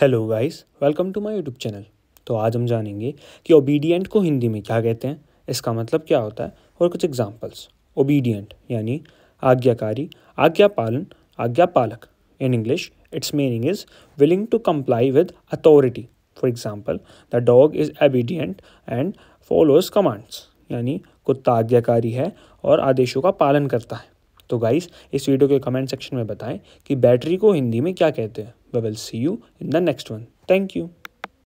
hello guys welcome to my YouTube channel तो आज हम जानेंगे कि ओबीडियंट को हिंदी में क्या कहते हैं इसका मतलब क्या होता है और कुछ एग्जांपल्स ओबीडियंट यानी आज्ञाकारी आज्ञा पालन आज्ञा पालक in English it's meaning is willing to comply with authority for example the dog is obedient and follows commands यानी कुत्ता आज्ञाकारी है और आदेशों का पालन करता है तो गाइस इस वीडियो के कमेंट सेक्शन में बताएं कि बैटरी को हिंदी में क्या कहते हैं we will see you in the next one thank you